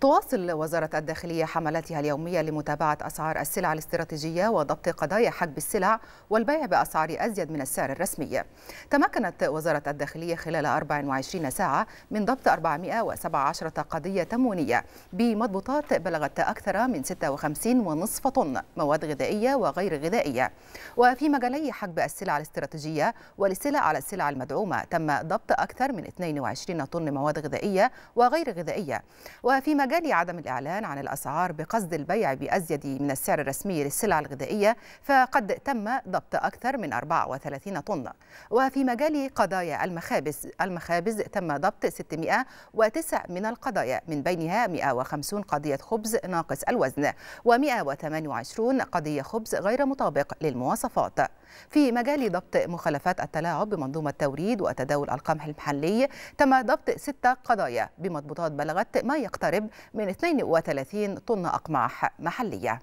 تواصل وزارة الداخلية حملاتها اليومية لمتابعة أسعار السلع الاستراتيجية وضبط قضايا حجب السلع والبيع بأسعار أزيد من السعر الرسمي تمكنت وزارة الداخلية خلال 24 ساعة من ضبط 417 قضية تموينية بمضبوطات بلغت أكثر من 56.5 طن مواد غذائية وغير غذائية وفي مجالي حجب السلع الاستراتيجية والسلع على السلع المدعومة تم ضبط أكثر من 22 طن مواد غذائية وغير غذائية وفي كما عدم الإعلان عن الأسعار بقصد البيع بأزيد من السعر الرسمي للسلع الغذائية فقد تم ضبط أكثر من 34 طن وفي مجال قضايا المخابز المخابز تم ضبط 609 من القضايا من بينها 150 قضية خبز ناقص الوزن و128 قضية خبز غير مطابق للمواصفات في مجال ضبط مخالفات التلاعب بمنظومة توريد وتداول القمح المحلي تم ضبط ستة قضايا بمضبوطات بلغت ما يقترب من 32 طن أقماح محلية